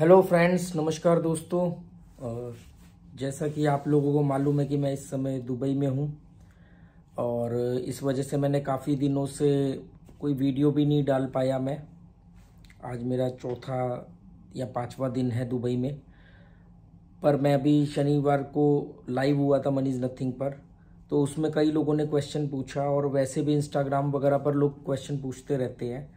hello friends नमस्कार दोस्तों और जैसा कि आप लोगों को मालूम है कि मैं इस समय दुबई में हूँ और इस वजह से मैंने काफ़ी दिनों से कोई वीडियो भी नहीं डाल पाया मैं आज मेरा चौथा या पांचवा दिन है दुबई में पर मैं अभी शनिवार को लाइव हुआ था मनीज नथिंग पर तो उसमें कई लोगों ने क्वेश्चन पूछा और वैसे भी इंस्टाग्राम वगैरह पर लोग क्वेश्चन पूछते रहते हैं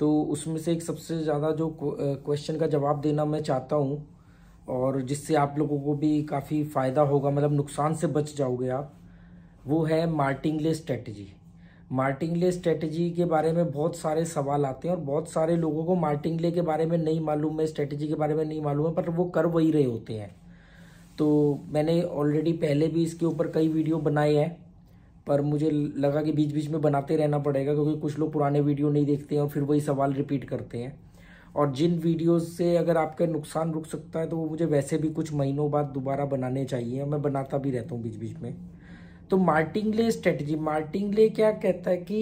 तो उसमें से एक सबसे ज़्यादा जो क्वेश्चन का जवाब देना मैं चाहता हूँ और जिससे आप लोगों को भी काफ़ी फ़ायदा होगा मतलब नुकसान से बच जाओगे आप वो है मार्टिंगले स्ट्रेटजी मार्टिंगले स्ट्रेटजी के बारे में बहुत सारे सवाल आते हैं और बहुत सारे लोगों को मार्टिंगले के बारे में नहीं मालूम है स्ट्रेटजी के बारे में नहीं मालूम है पर वो कर वही रहे होते हैं तो मैंने ऑलरेडी पहले भी इसके ऊपर कई वीडियो बनाए हैं पर मुझे लगा कि बीच बीच में बनाते रहना पड़ेगा क्योंकि कुछ लोग पुराने वीडियो नहीं देखते हैं और फिर वही सवाल रिपीट करते हैं और जिन वीडियोस से अगर आपका नुकसान रुक सकता है तो वो मुझे वैसे भी कुछ महीनों बाद दोबारा बनाने चाहिए मैं बनाता भी रहता हूँ बीच बीच में तो मार्टिंगले स्ट्रेटजी मार्टिंगले क्या कहता है कि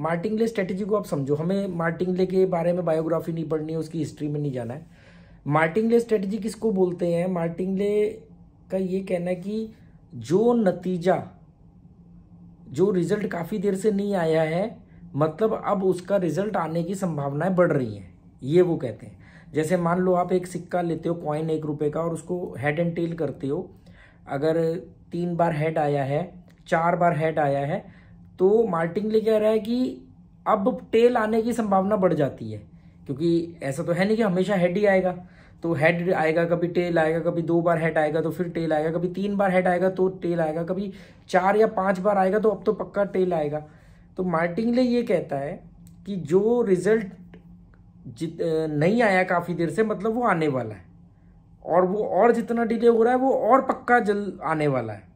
मार्टिंगले स्ट्रेटजी को आप समझो हमें मार्टिंगले के बारे में बायोग्राफी नहीं पढ़नी है उसकी हिस्ट्री में नहीं जाना है मार्टिंगले स्ट्रेटजी किसको बोलते हैं मार्टिंगले का ये कहना है कि जो नतीजा जो रिजल्ट काफ़ी देर से नहीं आया है मतलब अब उसका रिजल्ट आने की संभावनाएं बढ़ रही हैं ये वो कहते हैं जैसे मान लो आप एक सिक्का लेते हो कॉइन एक रुपये का और उसको हेड एंड टेल करते हो अगर तीन बार हेड आया है चार बार हेड आया है तो ले कह रहा है कि अब टेल आने की संभावना बढ़ जाती है क्योंकि ऐसा तो है नहीं कि हमेशा हेड ही आएगा तो हेड आएगा कभी टेल आएगा कभी दो बार हेड आएगा तो फिर टेल आएगा कभी तीन बार हेड आएगा तो टेल आएगा कभी चार या पांच बार आएगा तो अब तो पक्का टेल आएगा तो मार्टिंगले ये कहता है कि जो रिजल्ट नहीं आया काफ़ी देर से मतलब वो आने वाला है और वो और जितना डिले हो रहा है वो और पक्का जल आने वाला है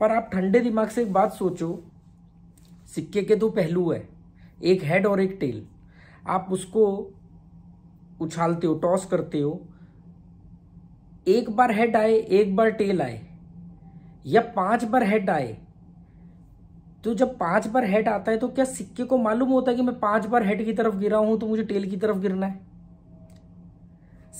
पर आप ठंडे दिमाग से एक बात सोचो सिक्के के दो पहलू है एक हेड और एक टेल आप उसको उछालते हो टॉस करते हो एक बार हेड आए एक बार टेल आए या पांच बार हेड आए तो जब पांच बार हेड आता है तो क्या सिक्के को मालूम होता है कि मैं पांच बार हेड की तरफ गिरा हूं तो मुझे टेल की तरफ गिरना है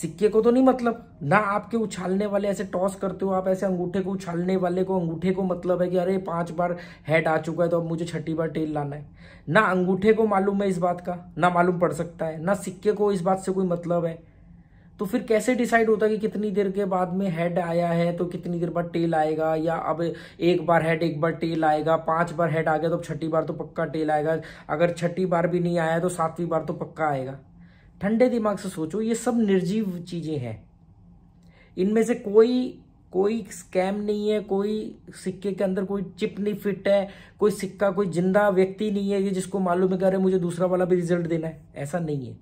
सिक्के को तो नहीं मतलब ना आपके उछालने वाले ऐसे टॉस करते हो आप ऐसे अंगूठे को उछालने वाले को अंगूठे को मतलब है कि अरे पांच बार हेड आ चुका है तो अब मुझे छठी बार टेल लाना है ना अंगूठे को मालूम है इस बात का ना मालूम पड़ सकता है ना सिक्के को इस बात से कोई मतलब है तो फिर कैसे डिसाइड होता है कि कितनी देर के बाद में हेड आया है तो कितनी देर बाद टेल आएगा या अब एक बार हेड एक बार टेल आएगा पांच बार हेड आ गया तो अब छठी बार तो पक्का टेल आएगा अगर छठी बार भी नहीं आया तो सातवीं बार तो पक्का आएगा ठंडे दिमाग से सोचो ये सब निर्जीव चीज़ें हैं इनमें से कोई कोई स्कैम नहीं है कोई सिक्के के अंदर कोई चिप नहीं फिट है कोई सिक्का कोई जिंदा व्यक्ति नहीं है ये जिसको मालूम है कर मुझे दूसरा वाला भी रिजल्ट देना है ऐसा नहीं है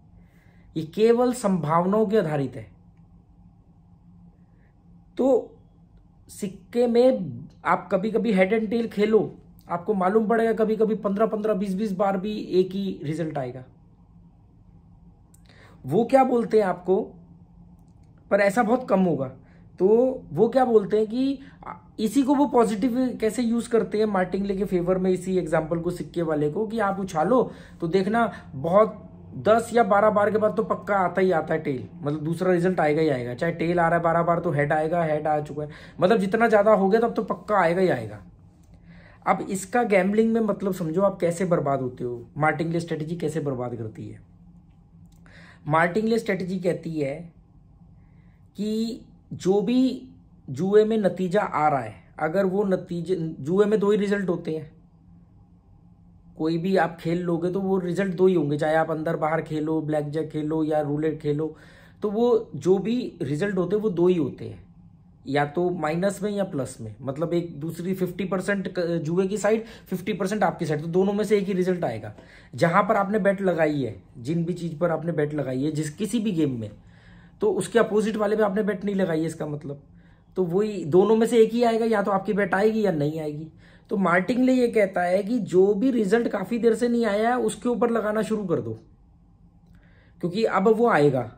ये केवल संभावनाओं के आधारित है तो सिक्के में आप कभी कभी हेड एंड टेल खेलो आपको मालूम पड़ेगा कभी कभी पंद्रह पंद्रह बीस बीस बार भी एक ही रिजल्ट आएगा वो क्या बोलते हैं आपको पर ऐसा बहुत कम होगा तो वो क्या बोलते हैं कि इसी को वो पॉजिटिव कैसे यूज करते हैं मार्टिंगले के फेवर में इसी एग्जाम्पल को सिक्के वाले को कि आप उछालो तो देखना बहुत दस या बारह बार के बाद तो पक्का आता ही आता है टेल मतलब दूसरा रिजल्ट आएगा ही आएगा चाहे टेल आ रहा है बारह बार तो हेड आएगा हेड आ चुका है मतलब जितना ज़्यादा हो गया तब तो, तो पक्का आएगा ही आएगा अब इसका गैम्बलिंग में मतलब समझो आप कैसे बर्बाद होते हो मार्टिंगले स्ट्रेटेजी कैसे बर्बाद करती है मार्टिंगले स्ट्रेटजी कहती है कि जो भी जुए में नतीजा आ रहा है अगर वो नतीजे जुए में दो ही रिजल्ट होते हैं कोई भी आप खेल लोगे तो वो रिजल्ट दो ही होंगे चाहे आप अंदर बाहर खेलो ब्लैक जैक खेलो या रूलेट खेलो तो वो जो भी रिजल्ट होते हैं वो दो ही होते हैं या तो माइनस में या प्लस में मतलब एक दूसरी 50 परसेंट जुए की साइड 50 परसेंट आपकी साइड तो दोनों में से एक ही रिजल्ट आएगा जहां पर आपने बैट लगाई है जिन भी चीज पर आपने बैट लगाई है जिस किसी भी गेम में तो उसके अपोजिट वाले पे आपने बैट नहीं लगाई है इसका मतलब तो वही दोनों में से एक ही आएगा या तो आपकी बैट आएगी या नहीं आएगी तो मार्टिंगले ये कहता है कि जो भी रिजल्ट काफी देर से नहीं आया है उसके ऊपर लगाना शुरू कर दो क्योंकि अब वो आएगा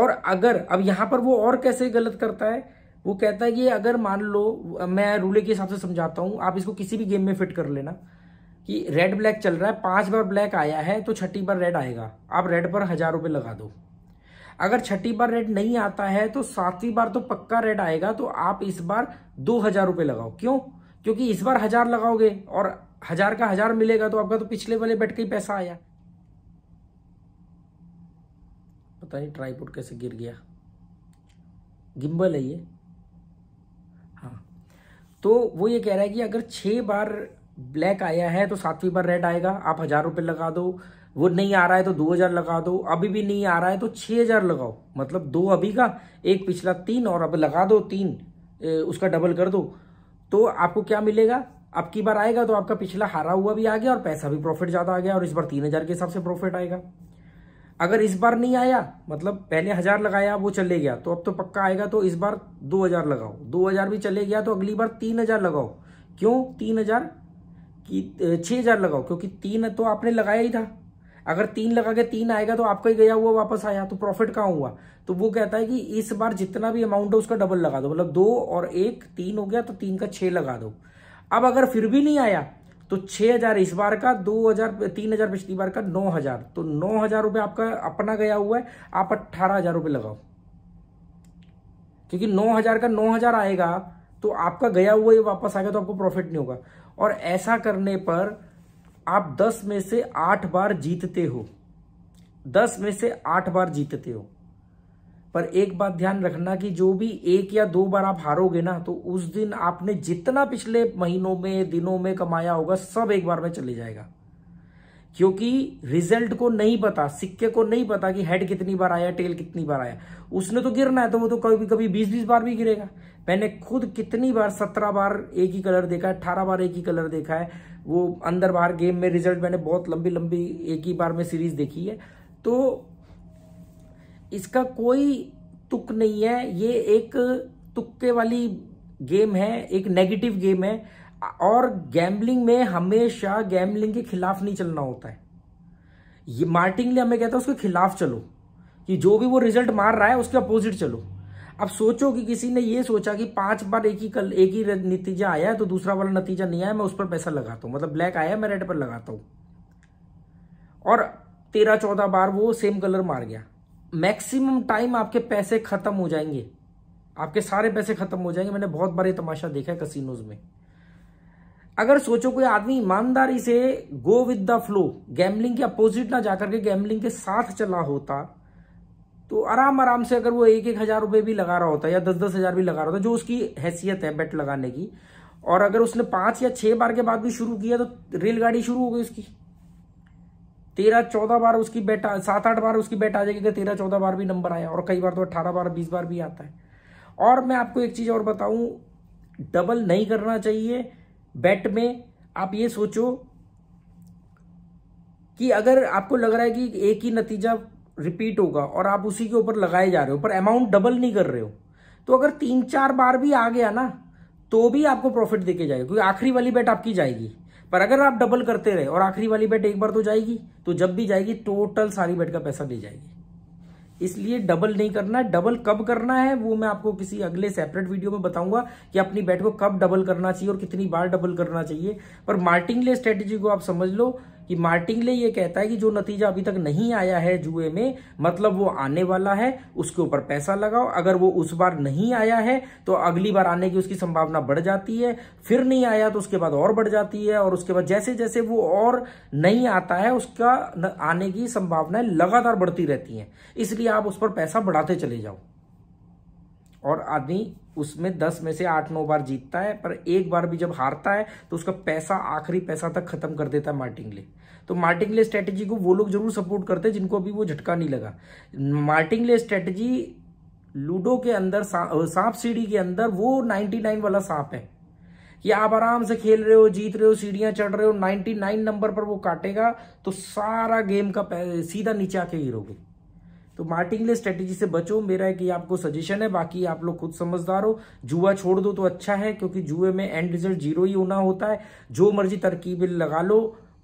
और अगर अब यहां पर वो और कैसे गलत करता है वो कहता है कि अगर मान लो मैं रूले के हिसाब से समझाता हूं आप इसको किसी भी गेम में फिट कर लेना कि रेड ब्लैक चल रहा है पांच बार ब्लैक आया है तो छठी बार रेड आएगा आप रेड पर हजार रुपए लगा दो अगर छठी बार रेड नहीं आता है तो सातवीं बार तो पक्का रेड आएगा तो आप इस बार दो हजार रुपए लगाओ क्यों क्योंकि इस बार हजार लगाओगे और हजार का हजार मिलेगा तो आपका तो पिछले वाले बैठ के ही पैसा आया पता नहीं ट्राईपुट कैसे गिर गया गिम्बल है ये हाँ तो वो ये कह रहा है कि अगर छः बार ब्लैक आया है तो सातवीं बार रेड आएगा आप हज़ार रुपये लगा दो वो नहीं आ रहा है तो दो हज़ार लगा दो अभी भी नहीं आ रहा है तो छः हज़ार लगाओ मतलब दो अभी का एक पिछला तीन और अब लगा दो तीन ए, उसका डबल कर दो तो आपको क्या मिलेगा अब की बार आएगा तो आपका पिछला हारा हुआ भी आ गया और पैसा भी प्रॉफिट ज़्यादा आ गया और इस बार तीन हज़ार के हिसाब से प्रॉफिट आएगा अगर इस बार नहीं आया मतलब पहले हजार लगाया वो चले गया तो अब तो पक्का आएगा तो इस बार दो हजार लगाओ दो हजार भी चले गया तो अगली बार तीन हजार लगाओ क्यों तीन हजार की छह हजार लगाओ क्योंकि तीन तो आपने लगाया ही था अगर तीन लगा के तीन आएगा तो आपका ही गया हुआ वापस आया तो प्रॉफिट कहाँ हुआ तो वो कहता है कि इस बार जितना भी अमाउंट है उसका डबल लगा दो मतलब दो और एक तीन हो गया तो तीन का छह लगा दो अब अगर फिर भी नहीं आया तो 6000 इस बार का 2000 3000 पिछली बार का 9000 तो 9000 रुपए आपका अपना गया हुआ है आप 18000 रुपए लगाओ क्योंकि 9000 का 9000 आएगा तो आपका गया हुआ ही वापस आएगा तो आपको प्रॉफिट नहीं होगा और ऐसा करने पर आप 10 में से 8 बार जीतते हो 10 में से 8 बार जीतते हो पर एक बात ध्यान रखना कि जो भी एक या दो बार आप हारोगे ना तो उस दिन आपने जितना पिछले महीनों में दिनों में कमाया होगा सब एक बार में चले जाएगा क्योंकि रिजल्ट को नहीं पता सिक्के को नहीं पता कि हेड कितनी बार आया टेल कितनी बार आया उसने तो गिरना है तो वो तो कभी कभी बीस बीस बार भी गिरेगा मैंने खुद कितनी बार सत्रह बार एक ही कलर देखा है अठारह बार एक ही कलर देखा है वो अंदर बाहर गेम में रिजल्ट मैंने बहुत लंबी लंबी एक ही बार में सीरीज देखी है तो इसका कोई तुक नहीं है ये एक तुक्के वाली गेम है एक नेगेटिव गेम है और गैम्बलिंग में हमेशा गैम्बलिंग के खिलाफ नहीं चलना होता है ये मार्टिंगली हमें कहता है उसके खिलाफ चलो कि जो भी वो रिजल्ट मार रहा है उसके अपोजिट चलो अब सोचो कि किसी ने ये सोचा कि पांच बार एक ही कल एक ही नतीजा आया है तो दूसरा वाला नतीजा नहीं आया मैं उस पर पैसा लगाता हूं मतलब ब्लैक आया मैं रेड पर लगाता हूं और तेरह चौदह बार वो सेम कलर मार गया मैक्सिमम टाइम आपके पैसे खत्म हो जाएंगे आपके सारे पैसे खत्म हो जाएंगे मैंने बहुत बार ये तमाशा देखा है कसिनोज में अगर सोचो कोई आदमी ईमानदारी से go with the flow gambling के अपोजिट ना जाकर के गैमलिंग के साथ चला होता तो आराम आराम से अगर वो एक एक हजार रुपए भी लगा रहा होता या दस दस हजार भी लगा रहा होता जो उसकी हैसियत है बेट लगाने की और अगर उसने पांच या छह बार के बाद भी शुरू किया तो रेलगाड़ी शुरू हो गई उसकी तेरह चौदह बार उसकी बेटा सात आठ बार उसकी बेटा आ जाएगी तेरह चौदह बार भी नंबर आया और कई बार तो अट्ठारह बार बीस बार भी आता है और मैं आपको एक चीज़ और बताऊं डबल नहीं करना चाहिए बैट में आप ये सोचो कि अगर आपको लग रहा है कि एक ही नतीजा रिपीट होगा और आप उसी के ऊपर लगाए जा रहे हो पर अमाउंट डबल नहीं कर रहे हो तो अगर तीन चार बार भी आ गया ना तो भी आपको प्रॉफिट देके जाएगा क्योंकि आखिरी वाली बैट आपकी जाएगी पर अगर आप डबल करते रहे और आखिरी वाली बेट एक बार तो जाएगी तो जब भी जाएगी टोटल सारी बेट का पैसा ले जाएगी इसलिए डबल नहीं करना है डबल कब करना है वो मैं आपको किसी अगले सेपरेट वीडियो में बताऊंगा कि अपनी बेट को कब डबल करना चाहिए और कितनी बार डबल करना चाहिए पर मार्टिंगले स्ट्रेटेजी को आप समझ लो कि मार्टिंगले ये कहता है कि जो नतीजा अभी तक नहीं आया है जुए में मतलब वो आने वाला है उसके ऊपर पैसा लगाओ अगर वो उस बार नहीं आया है तो अगली बार आने की उसकी संभावना बढ़ जाती है फिर नहीं आया तो उसके बाद और बढ़ जाती है और उसके बाद जैसे जैसे वो और नहीं आता है उसका आने की संभावनाएं लगातार बढ़ती रहती हैं इसलिए आप उस पर पैसा बढ़ाते चले जाओ और आदमी उसमें दस में से आठ नौ बार जीतता है पर एक बार भी जब हारता है तो उसका पैसा आखिरी पैसा तक खत्म कर देता है मार्टिंगले तो मार्टिंगले स्ट्रेटजी को वो लोग जरूर सपोर्ट करते हैं जिनको अभी वो झटका नहीं लगा मार्टिंगले स्ट्रेटजी लूडो के अंदर सांप सीढ़ी के अंदर वो 99 वाला सांप है कि आप आराम से खेल रहे हो जीत रहे हो सीढ़ियां चढ़ रहे हो 99 नंबर पर वो काटेगा तो सारा गेम का सीधा नीचे आके गिरोगे तो मार्टिंगले स्ट्रेटेजी से बचो मेरा एक ये आपको सजेशन है बाकी आप लोग खुद समझदार हो जुआ छोड़ दो तो अच्छा है क्योंकि जुए में एंड रिजल्ट जीरो ही होना होता है जो मर्जी तरकीब लगा लो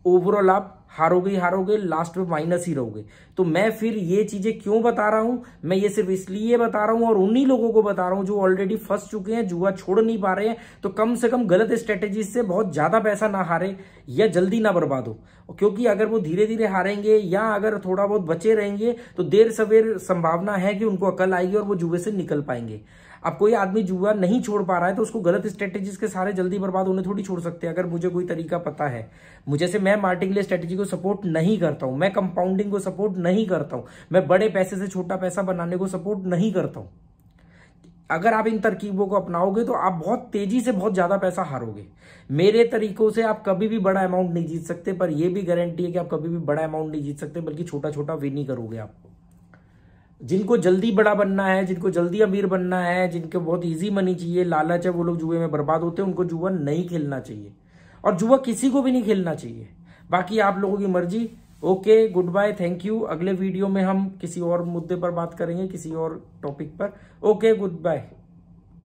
ओवरऑल आप हारोगे हारोगे लास्ट में माइनस ही रहोगे तो मैं फिर ये चीजें क्यों बता रहा हूं मैं ये सिर्फ इसलिए बता रहा हूं और उन्हीं लोगों को बता रहा हूं जो ऑलरेडी फंस चुके हैं जुआ छोड़ नहीं पा रहे हैं तो कम से कम गलत स्ट्रेटेजी से बहुत ज्यादा पैसा ना हारे या जल्दी ना बर्बाद हो क्योंकि अगर वो धीरे धीरे हारेंगे या अगर थोड़ा बहुत बचे रहेंगे तो देर सवेर संभावना है कि उनको अकल आएगी और वो जुए से निकल पाएंगे अब कोई आदमी जुआ नहीं छोड़ पा रहा है तो उसको गलत स्ट्रेटेजी के सारे जल्दी बर्बाद होने थोड़ी छोड़ सकते हैं अगर मुझे कोई तरीका पता है मुझे से मैं मार्टिंग स्ट्रेटेजी को सपोर्ट नहीं करता हूं मैं कंपाउंडिंग को सपोर्ट नहीं करता हूं मैं बड़े पैसे से छोटा पैसा बनाने को सपोर्ट नहीं करता हूं अगर आप इन तरकीबों को अपनाओगे तो आप बहुत तेजी से बहुत ज्यादा पैसा हारोगे मेरे तरीकों से आप कभी भी बड़ा अमाउंट नहीं जीत सकते पर यह भी गारंटी है कि आप कभी भी बड़ा अमाउंट नहीं जीत सकते बल्कि छोटा छोटा विन ही करोगे आपको जिनको जल्दी बड़ा बनना है जिनको जल्दी अमीर बनना है जिनको बहुत इजी मनी चाहिए लालच है वो लोग जुए में बर्बाद होते हैं उनको जुआ नहीं खेलना चाहिए और जुआ किसी को भी नहीं खेलना चाहिए बाकी आप लोगों की मर्जी okay goodbye thank you अगले वीडियो में हम किसी और मुद्दे पर बात करेंगे किसी और टॉपिक पर ओके गुड बाय